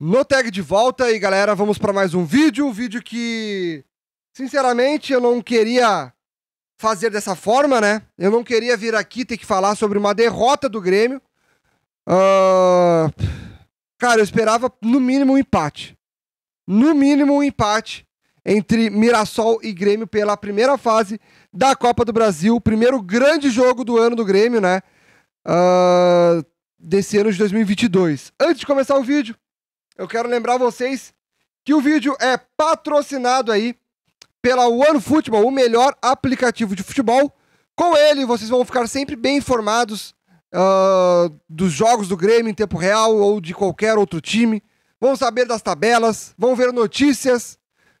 no tag de volta e galera, vamos para mais um vídeo, um vídeo que sinceramente eu não queria fazer dessa forma, né? Eu não queria vir aqui ter que falar sobre uma derrota do Grêmio. Uh... Cara, eu esperava no mínimo um empate, no mínimo um empate entre Mirassol e Grêmio pela primeira fase da Copa do Brasil, primeiro grande jogo do ano do Grêmio, né? Uh... Desse ano de 2022. Antes de começar o vídeo eu quero lembrar vocês que o vídeo é patrocinado aí pela OneFootball, o melhor aplicativo de futebol. Com ele, vocês vão ficar sempre bem informados uh, dos jogos do Grêmio em tempo real ou de qualquer outro time. Vão saber das tabelas, vão ver notícias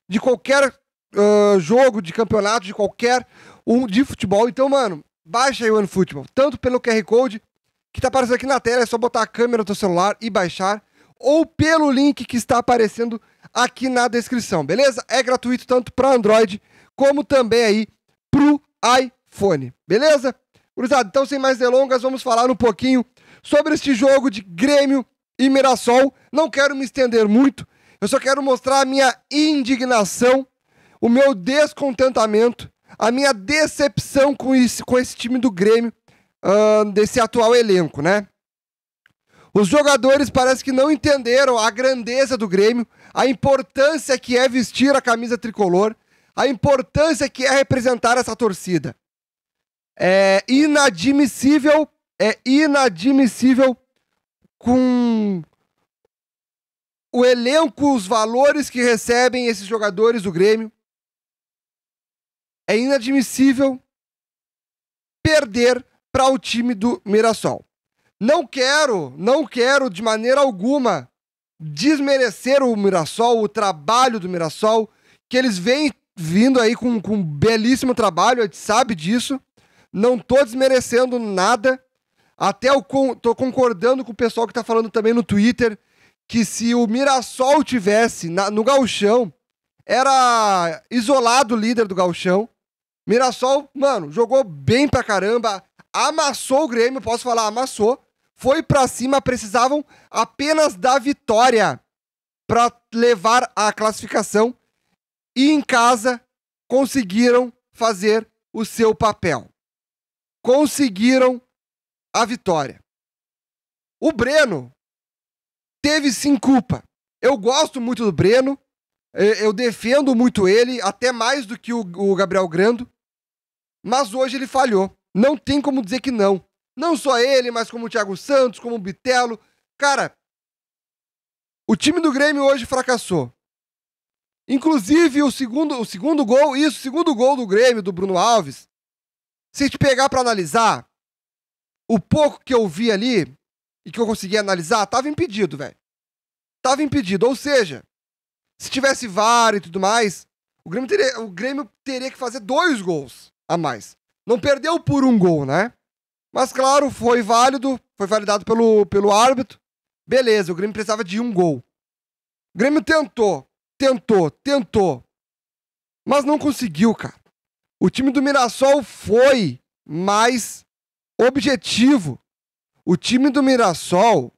de qualquer uh, jogo de campeonato, de qualquer um de futebol. Então, mano, baixa aí o OneFootball, tanto pelo QR Code que tá aparecendo aqui na tela, é só botar a câmera do seu celular e baixar ou pelo link que está aparecendo aqui na descrição, beleza? É gratuito tanto para Android como também aí o iPhone, beleza? Cruzado, então sem mais delongas, vamos falar um pouquinho sobre este jogo de Grêmio e Mirassol. Não quero me estender muito, eu só quero mostrar a minha indignação, o meu descontentamento, a minha decepção com, esse com esse time do Grêmio, uh, desse atual elenco, né? Os jogadores parece que não entenderam a grandeza do Grêmio, a importância que é vestir a camisa tricolor, a importância que é representar essa torcida. É inadmissível, é inadmissível com o elenco, os valores que recebem esses jogadores do Grêmio. É inadmissível perder para o time do Mirassol. Não quero, não quero de maneira alguma desmerecer o Mirassol, o trabalho do Mirassol, que eles vêm vindo aí com, com um belíssimo trabalho, a gente sabe disso. Não tô desmerecendo nada. Até eu con tô concordando com o pessoal que tá falando também no Twitter que se o Mirassol tivesse na, no galchão era isolado o líder do galchão Mirassol, mano, jogou bem pra caramba, amassou o Grêmio, posso falar, amassou foi para cima, precisavam apenas da vitória para levar a classificação e em casa conseguiram fazer o seu papel. Conseguiram a vitória. O Breno teve sim culpa. Eu gosto muito do Breno, eu defendo muito ele, até mais do que o Gabriel Grando, mas hoje ele falhou. Não tem como dizer que não. Não só ele, mas como o Thiago Santos, como o Bitelo. Cara, o time do Grêmio hoje fracassou. Inclusive, o segundo, o segundo gol, isso, o segundo gol do Grêmio, do Bruno Alves, se a gente pegar para analisar, o pouco que eu vi ali e que eu consegui analisar, tava impedido, velho. Tava impedido. Ou seja, se tivesse VAR e tudo mais, o Grêmio, teria, o Grêmio teria que fazer dois gols a mais. Não perdeu por um gol, né? Mas claro, foi válido, foi validado pelo, pelo árbitro. Beleza, o Grêmio precisava de um gol. O Grêmio tentou, tentou, tentou. Mas não conseguiu, cara. O time do Mirassol foi mais objetivo. O time do Mirassol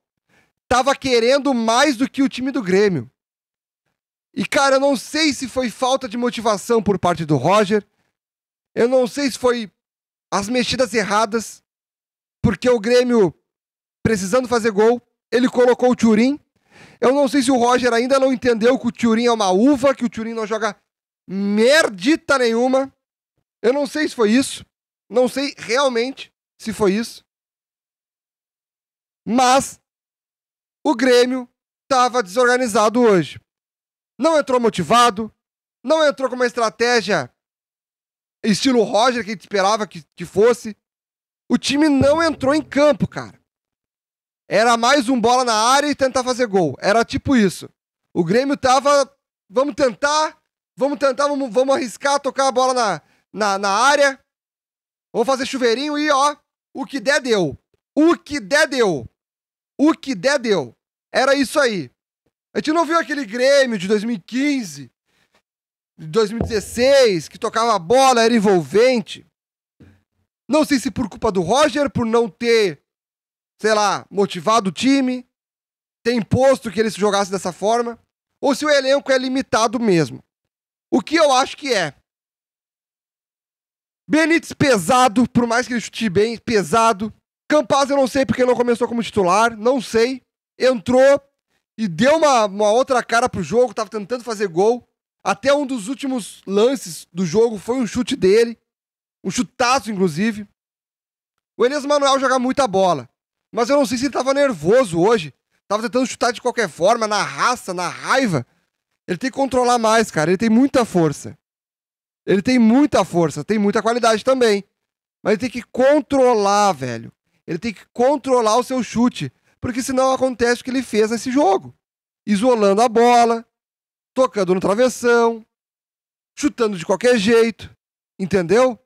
estava querendo mais do que o time do Grêmio. E, cara, eu não sei se foi falta de motivação por parte do Roger. Eu não sei se foi as mexidas erradas porque o Grêmio, precisando fazer gol, ele colocou o Turim. Eu não sei se o Roger ainda não entendeu que o Turim é uma uva, que o Turim não joga merdita nenhuma. Eu não sei se foi isso. Não sei realmente se foi isso. Mas o Grêmio estava desorganizado hoje. Não entrou motivado, não entrou com uma estratégia estilo Roger que a gente esperava que, que fosse. O time não entrou em campo, cara. Era mais um bola na área e tentar fazer gol. Era tipo isso. O Grêmio tava. Vamos tentar, vamos tentar, vamos, vamos arriscar tocar a bola na, na, na área. Vamos fazer chuveirinho e ó, o que der deu. O que der deu. O que der deu. Era isso aí. A gente não viu aquele Grêmio de 2015, de 2016, que tocava a bola, era envolvente. Não sei se por culpa do Roger, por não ter, sei lá, motivado o time, ter imposto que ele se jogasse dessa forma, ou se o elenco é limitado mesmo. O que eu acho que é. Benítez pesado, por mais que ele chute bem, pesado. Campaz eu não sei porque não começou como titular, não sei. Entrou e deu uma, uma outra cara pro jogo, tava tentando fazer gol. Até um dos últimos lances do jogo foi um chute dele. Um chutaço, inclusive. O Elias Manuel joga muita bola. Mas eu não sei se ele estava nervoso hoje. Tava tentando chutar de qualquer forma, na raça, na raiva. Ele tem que controlar mais, cara. Ele tem muita força. Ele tem muita força, tem muita qualidade também. Mas ele tem que controlar, velho. Ele tem que controlar o seu chute. Porque senão acontece o que ele fez nesse jogo: isolando a bola, tocando no travessão, chutando de qualquer jeito. Entendeu?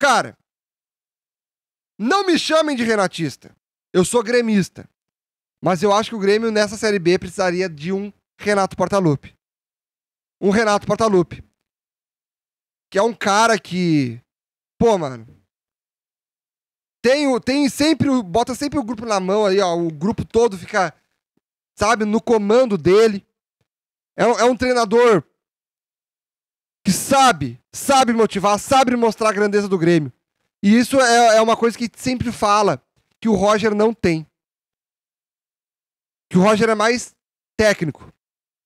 Cara, não me chamem de renatista. Eu sou gremista. Mas eu acho que o Grêmio nessa Série B precisaria de um Renato Portaluppi. Um Renato Portaluppi. Que é um cara que. Pô, mano. Tem, tem sempre. Bota sempre o grupo na mão aí, ó. O grupo todo fica, sabe, no comando dele. É, é um treinador que sabe, sabe motivar, sabe mostrar a grandeza do Grêmio. E isso é, é uma coisa que sempre fala, que o Roger não tem. Que o Roger é mais técnico,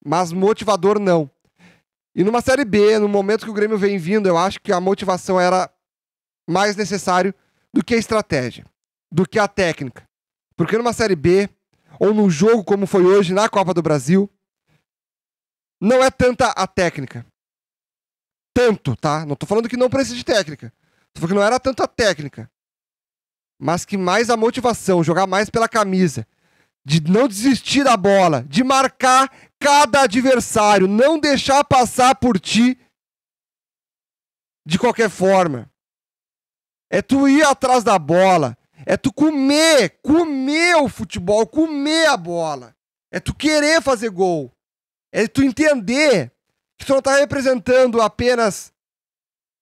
mas motivador não. E numa Série B, no momento que o Grêmio vem vindo, eu acho que a motivação era mais necessário do que a estratégia, do que a técnica. Porque numa Série B, ou num jogo como foi hoje na Copa do Brasil, não é tanta a técnica, tanto, tá? Não tô falando que não precisa de técnica. Tô falando que não era tanto a técnica. Mas que mais a motivação, jogar mais pela camisa, de não desistir da bola, de marcar cada adversário, não deixar passar por ti de qualquer forma. É tu ir atrás da bola, é tu comer, comer o futebol, comer a bola. É tu querer fazer gol. É tu entender Tu não tá representando apenas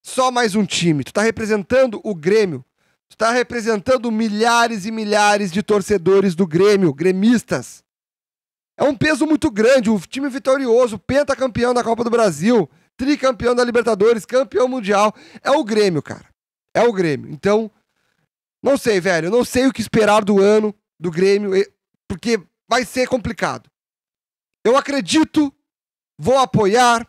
só mais um time. Tu tá representando o Grêmio. Tu tá representando milhares e milhares de torcedores do Grêmio, gremistas. É um peso muito grande. Um time vitorioso, pentacampeão da Copa do Brasil, tricampeão da Libertadores, campeão mundial. É o Grêmio, cara. É o Grêmio. Então, não sei, velho. Eu não sei o que esperar do ano do Grêmio, porque vai ser complicado. Eu acredito, vou apoiar,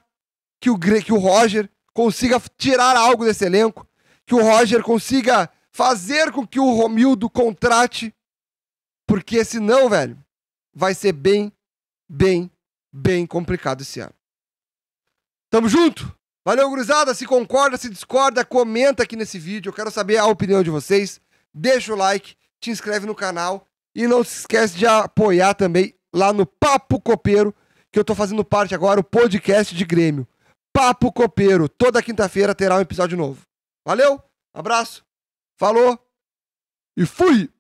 que o, que o Roger consiga tirar algo desse elenco, que o Roger consiga fazer com que o Romildo contrate, porque senão, velho, vai ser bem, bem, bem complicado esse ano. Tamo junto! Valeu, gurizada! Se concorda, se discorda, comenta aqui nesse vídeo. Eu quero saber a opinião de vocês. Deixa o like, te inscreve no canal e não se esquece de apoiar também lá no Papo Copeiro, que eu tô fazendo parte agora, o podcast de Grêmio. Papo Copeiro. Toda quinta-feira terá um episódio novo. Valeu, abraço, falou e fui!